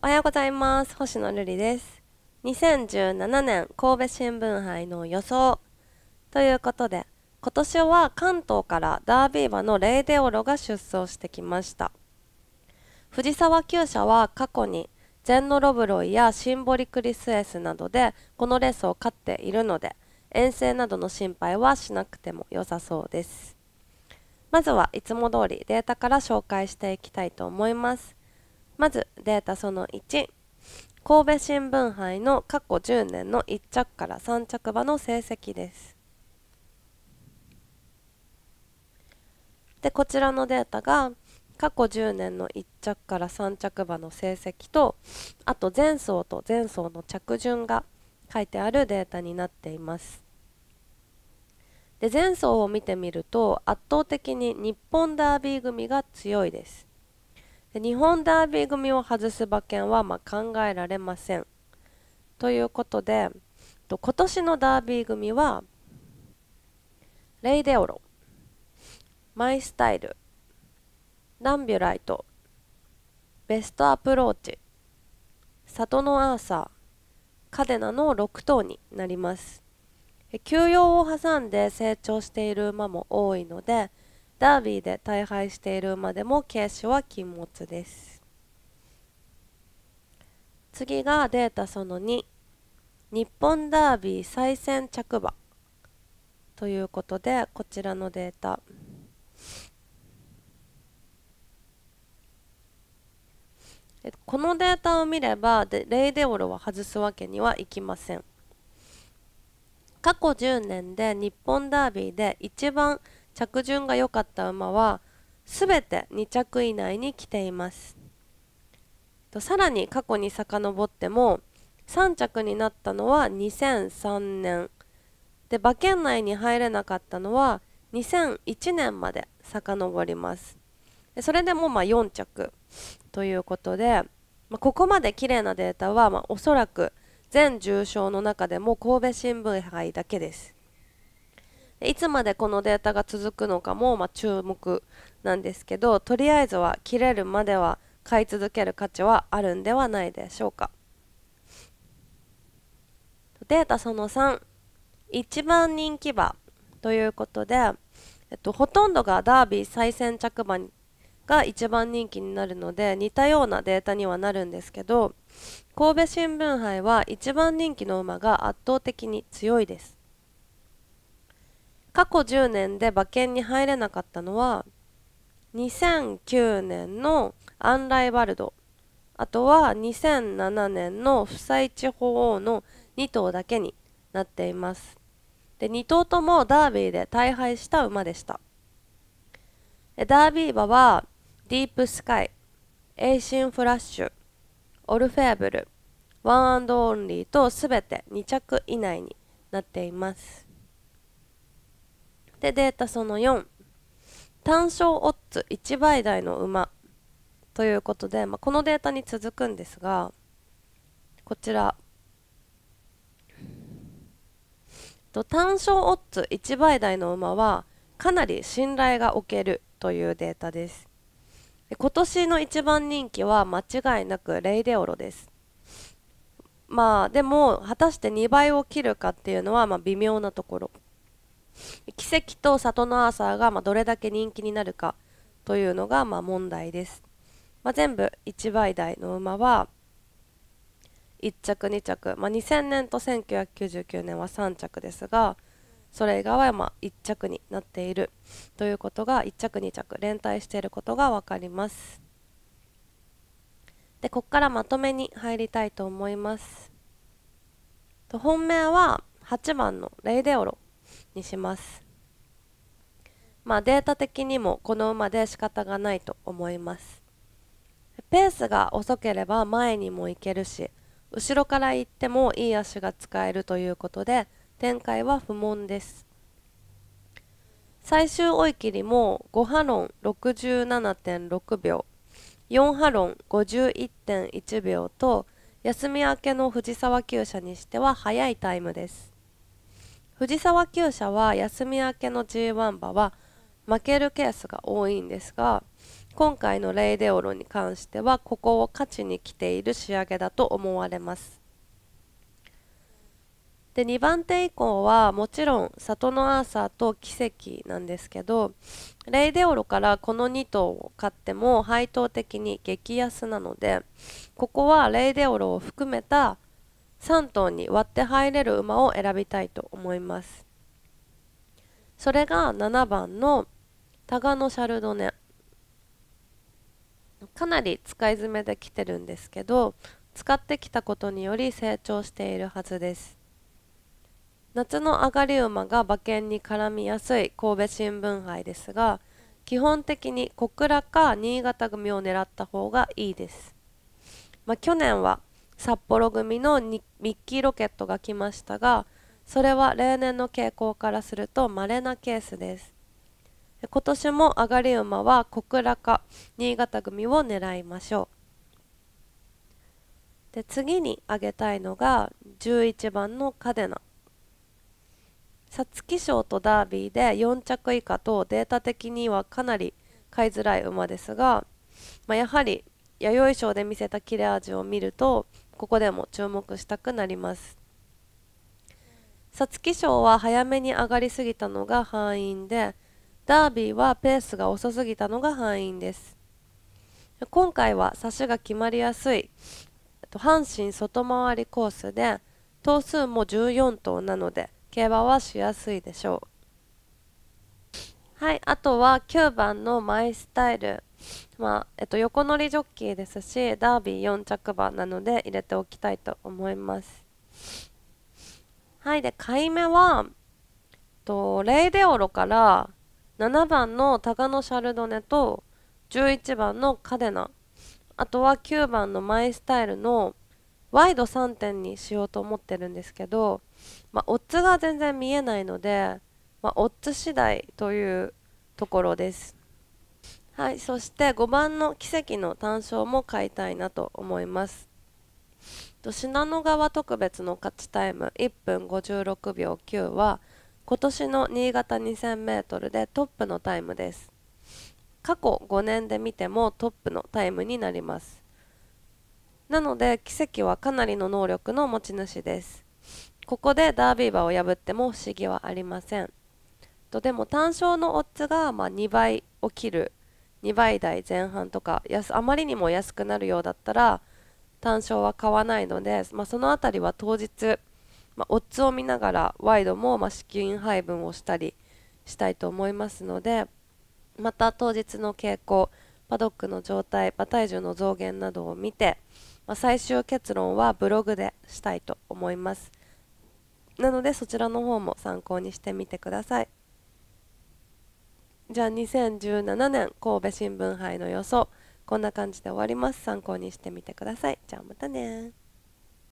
おはようございます星野瑠璃です2017年神戸新聞杯の予想ということで今年は関東からダービー馬のレイデオロが出走してきました藤沢厩舎は過去にジェンノ・ロブロイやシンボリクリスエスなどでこのレースを勝っているので遠征などの心配はしなくても良さそうですまずはいつも通りデータから紹介していきたいと思いますまずデータその1神戸新聞杯の過去10年の1着から3着馬の成績ですでこちらのデータが過去10年の1着から3着馬の成績とあと前走と前走の着順が書いてあるデータになっていますで前走を見てみると圧倒的に日本ダービー組が強いです日本ダービー組を外す馬券はま考えられませんということで今年のダービー組はレイデオロマイスタイルランビュライトベストアプローチ里のアーサーカデナの6頭になります休養を挟んで成長している馬も多いのでダービーで大敗している馬でも軽視は禁物です次がデータその2日本ダービー再戦着馬ということでこちらのデータこのデータを見ればレイデオロは外すわけにはいきません過去10年で日本ダービーで一番着順が良かった馬は全て2着以内に来ていますさらに過去に遡っても3着になったのは2003年で馬券内に入れなかったのは2001年まで遡りますそれでもま4着ということで、まあ、ここまで綺麗なデータはまおそらく全重賞の中でも神戸新聞杯だけですいつまでこのデータが続くのかも、まあ、注目なんですけどとりあえずは切れるまでは買い続ける価値はあるんではないでしょうかデータその3一番人気馬ということで、えっと、ほとんどがダービー再先着馬が一番人気になるので似たようなデータにはなるんですけど神戸新聞杯は一番人気の馬が圧倒的に強いです過去10年で馬券に入れなかったのは2009年のアンライバルドあとは2007年の不採地法王の2頭だけになっていますで2頭ともダービーで大敗した馬でしたダービー馬はディープスカイエイシンフラッシュオルフェーブルワンオンリーと全て2着以内になっていますでデータその4単勝オッズ1倍台の馬ということで、まあ、このデータに続くんですがこちら単勝オッズ1倍台の馬はかなり信頼がおけるというデータです今年の一番人気は間違いなくレイデオロですまあでも果たして2倍を切るかっていうのはま微妙なところ奇跡と里のアーサーが、まどれだけ人気になるかというのが、ま問題です、まあ、全部1倍台の馬は1着2着、まあ、2000年と1999年は3着ですがそれ以外はま1着になっているということが1着2着連帯していることが分かりますでここからまとめに入りたいと思います本命は8番のレイデオロにします。まあ、データ的にもこの馬で仕方がないと思います。ペースが遅ければ前にも行けるし後ろから行ってもいい足が使えるということで展開は不問です。最終追い切りも5波論67.6秒4波論51.1秒と休み明けの藤沢厩舎にしては早いタイムです。藤沢厩舎は休み明けの G1 馬は負けるケースが多いんですが今回のレイデオロに関してはここを勝ちに来ている仕上げだと思われますで2番手以降はもちろん里のアーサーと奇跡なんですけどレイデオロからこの2頭を買っても配当的に激安なのでここはレイデオロを含めた3頭に割って入れる馬を選びたいと思いますそれが7番のタガノシャルドネかなり使い詰めできてるんですけど使ってきたことにより成長しているはずです夏の上がり馬が馬券に絡みやすい神戸新聞杯ですが基本的に小倉か新潟組を狙った方がいいです、まあ、去年は札幌組のミッキーロケットが来ましたがそれは例年の傾向からすると稀なケースです今年も上がり馬は小倉か新潟組を狙いましょうで次に挙げたいのが11番のカデナ皐月賞とダービーで4着以下とデータ的にはかなり買いづらい馬ですが、まあ、やはり弥生賞で見せた切れ味を見るとここでも注目したくなります皐月賞は早めに上がりすぎたのが敗因でダービーはペースが遅すぎたのが敗因です今回は差しが決まりやすい阪神外回りコースで頭数も14頭なので競馬はしやすいでしょうはい、あとは9番のマイスタイル、まあえっと、横乗りジョッキーですしダービー4着馬なので入れておきたいと思います。はい、で買い目はとレイデオロから7番のタガノ・シャルドネと11番のカデナあとは9番のマイスタイルのワイド3点にしようと思ってるんですけど、まあ、オッズが全然見えないのでまあ、オッズ次第というところです。はい、そして5番の奇跡の単勝も買いたいなと思います。信濃川特別の勝ちタイム1分56秒9は今年の新潟 2000m でトップのタイムです。過去5年で見てもトップのタイムになります。なので奇跡はかなりの能力の持ち主です。ここでダービー馬を破っても不思議はありません。とでも単勝のオッズがま2倍を切る2倍台前半とか安あまりにも安くなるようだったら単勝は買わないので、まあ、その辺りは当日、まあ、オッズを見ながらワイドもま資金配分をしたりしたいと思いますのでまた当日の傾向パドックの状態馬体重の増減などを見て、まあ、最終結論はブログでしたいと思いますなのでそちらの方も参考にしてみてくださいじゃあ2017年神戸新聞杯の予想こんな感じで終わります参考にしてみてくださいじゃあまたね